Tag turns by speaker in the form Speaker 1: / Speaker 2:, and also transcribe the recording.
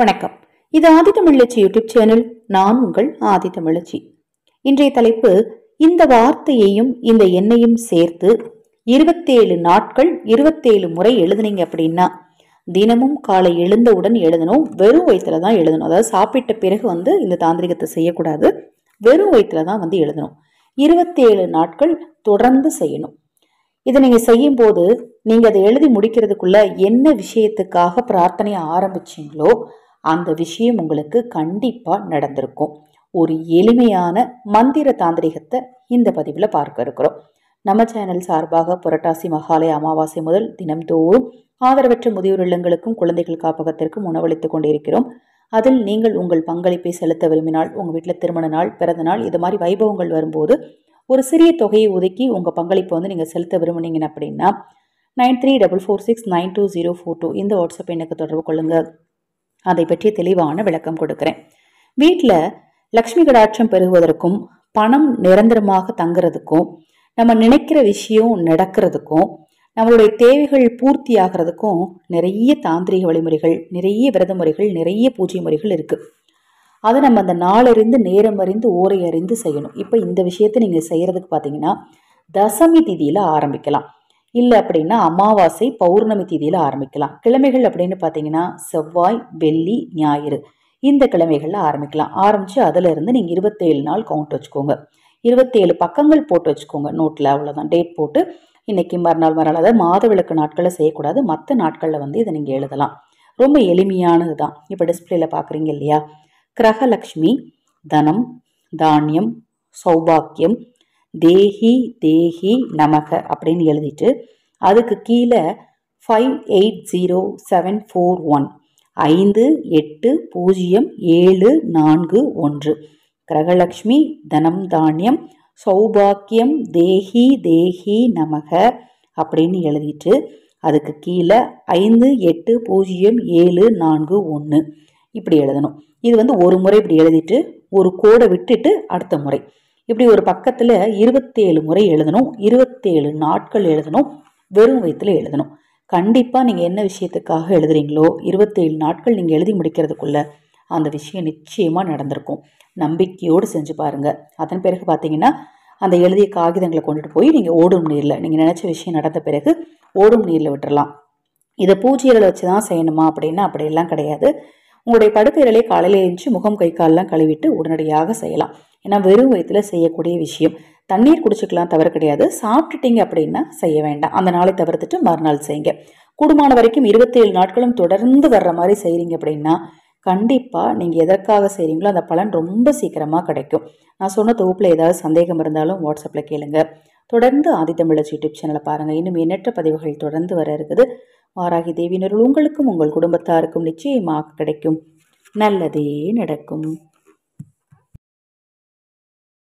Speaker 1: வணக்கம் இது ஆதி தமிழச்சி YouTube channel நான் உங்கள் ஆதி தமிழச்சி இன்றைய தலைப்பு இந்த வார்த்தையையும் இந்த எண்ணையும் சேர்த்து இருபத்தேழு நாட்கள் இருபத்தேழு முறை எழுதுனீங்க அப்படின்னா தினமும் காலை எழுந்தவுடன் எழுதணும் வெறும் வயிற்றுல தான் எழுதணும் அதாவது சாப்பிட்ட பிறகு வந்து இந்த தாந்திரிகத்தை செய்யக்கூடாது வெறும் வயிற்றுல தான் வந்து எழுதணும் இருபத்தேழு நாட்கள் தொடர்ந்து செய்யணும் இதை நீங்க செய்யும் போது நீங்க அதை எழுதி முடிக்கிறதுக்குள்ள என்ன விஷயத்துக்காக பிரார்த்தனையை ஆரம்பிச்சிங்களோ அந்த விஷயம் உங்களுக்கு கண்டிப்பா நடந்திருக்கும் ஒரு எளிமையான மந்திர தாந்திரிகத்தை இந்த பதிவில் பார்க்க இருக்கிறோம் நம்ம சேனல் சார்பாக புரட்டாசி மகாலய அமாவாசை முதல் தினம்தோறும் ஆதரவற்ற முதியோர் இல்லங்களுக்கும் குழந்தைகள் காப்பகத்திற்கும் உணவளித்துக் கொண்டிருக்கிறோம் அதில் நீங்கள் உங்கள் பங்களிப்பை செலுத்த விரும்பினால் உங்கள் வீட்டில் திருமண நாள் பிறந்த நாள் இது மாதிரி வைபவங்கள் வரும்போது ஒரு சிறிய தொகையை ஒதுக்கி உங்கள் பங்களிப்பை வந்து நீங்கள் செலுத்த விரும்புனீங்க அப்படின்னா nine three double four six nine two zero four two இந்த வாட்ஸ்அப் எனக்கு தொடர்பு கொள்ளுங்கள் அதை பற்றி தெளிவான விளக்கம் கொடுக்குறேன் வீட்டில் லக்ஷ்மி கடாட்சம் பெறுவதற்கும் பணம் நிரந்தரமாக தங்குறதுக்கும் நம்ம நினைக்கிற விஷயம் நடக்கிறதுக்கும் நம்மளுடைய தேவைகள் பூர்த்தி ஆகிறதுக்கும் நிறைய தாந்திரிக வழிமுறைகள் நிறைய விரத முறைகள் நிறைய பூஜை முறைகள் இருக்குது அதை நம்ம அந்த நாளறிந்து நேரம் அறிந்து ஓரை அறிந்து செய்யணும் இப்போ இந்த விஷயத்தை நீங்கள் செய்கிறதுக்கு பார்த்தீங்கன்னா தசமி திதியில் ஆரம்பிக்கலாம் இல்லை அப்படின்னா அமாவாசை பௌர்ணமி திதியில் ஆரம்பிக்கலாம் கிழமைகள் அப்படின்னு பார்த்தீங்கன்னா செவ்வாய் வெள்ளி ஞாயிறு இந்த கிழமைகளில் ஆரம்பிக்கலாம் ஆரம்பித்து அதிலிருந்து நீங்கள் இருபத்தேழு நாள் கவுண்ட் வச்சுக்கோங்க இருபத்தேழு பக்கங்கள் போட்டு வச்சுக்கோங்க நோட்டில் அவ்வளோதான் டேட் போட்டு இன்றைக்கி மறுநாள் மறுநாள் அதாவது மாத விளக்கு நாட்களில் செய்யக்கூடாது மற்ற நாட்களில் வந்து இதை நீங்கள் எழுதலாம் ரொம்ப எளிமையானது தான் இப்போ டிஸ்பிளேல பார்க்குறீங்க இல்லையா கிரகலக்ஷ்மி தனம் தானியம் சௌபாக்கியம் தேஹி தேஹி நமக அப்படின்னு எழுதிட்டு அதுக்கு கீழே five eight zero seven four one ஐந்து எட்டு பூஜ்ஜியம் ஏழு நான்கு ஒன்று கிரகலக்ஷ்மி தனம் தானியம் சௌபாக்கியம் தேஹி தேஹி நமக அப்படின்னு எழுதிட்டு அதுக்கு கீழே ஐந்து எட்டு பூஜ்ஜியம் ஏழு நான்கு ஒன்று இப்படி எழுதணும் இது வந்து ஒரு முறை இப்படி எழுதிட்டு ஒரு கோடை விட்டுட்டு அடுத்த முறை இப்படி ஒரு பக்கத்தில் இருபத்தேழு முறை எழுதணும் இருபத்தேழு நாட்கள் எழுதணும் வெறும் வயிற்றுல எழுதணும் கண்டிப்பாக நீங்கள் என்ன விஷயத்துக்காக எழுதுறீங்களோ இருபத்தேழு நாட்கள் நீங்கள் எழுதி முடிக்கிறதுக்குள்ள அந்த விஷயம் நிச்சயமாக நடந்திருக்கும் நம்பிக்கையோடு செஞ்சு பாருங்கள் அதன் பிறகு பார்த்தீங்கன்னா அந்த எழுதிய காகிதங்களை கொண்டுட்டு போய் நீங்கள் ஓடும் நீரில் நீங்கள் நினச்ச விஷயம் நடந்த பிறகு ஓடும் நீரில் விட்டுறலாம் இதை பூஜைகளை வச்சு தான் செய்யணுமா அப்படின்னா அப்படியெல்லாம் கிடையாது உங்களுடைய படுக்கையிலே காலையில் எழுந்து முகம் கை காலெலாம் கழுவிட்டு உடனடியாக செய்யலாம் ஏன்னா வெறும் வயிற்றுல செய்யக்கூடிய விஷயம் தண்ணீர் குடிச்சிக்கலாம் தவறு கிடையாது சாப்பிட்டுட்டீங்க அப்படின்னா செய்ய வேண்டாம் அந்த நாளை தவிர்த்துட்டு மறுநாள் செய்யுங்க கூடுமான வரைக்கும் இருபத்தேழு நாட்களும் தொடர்ந்து வர்ற மாதிரி செய்கிறீங்க அப்படின்னா கண்டிப்பாக நீங்கள் எதற்காக செய்கிறீங்களோ அந்த பலன் ரொம்ப சீக்கிரமாக கிடைக்கும் நான் சொன்ன தொகுப்பில் ஏதாவது சந்தேகம் இருந்தாலும் வாட்ஸ்அப்பில் கேளுங்க தொடர்ந்து ஆதித்தமிழச்சி யூடியூப் சேனலை பாருங்கள் இன்னும் எண்ணற்ற பதிவுகள் தொடர்ந்து வர இருக்குது ஆராகி தேவியினருள் உங்களுக்கும் உங்கள் குடும்பத்தாருக்கும் நிச்சயமாக கிடைக்கும் நல்லதே நடக்கும்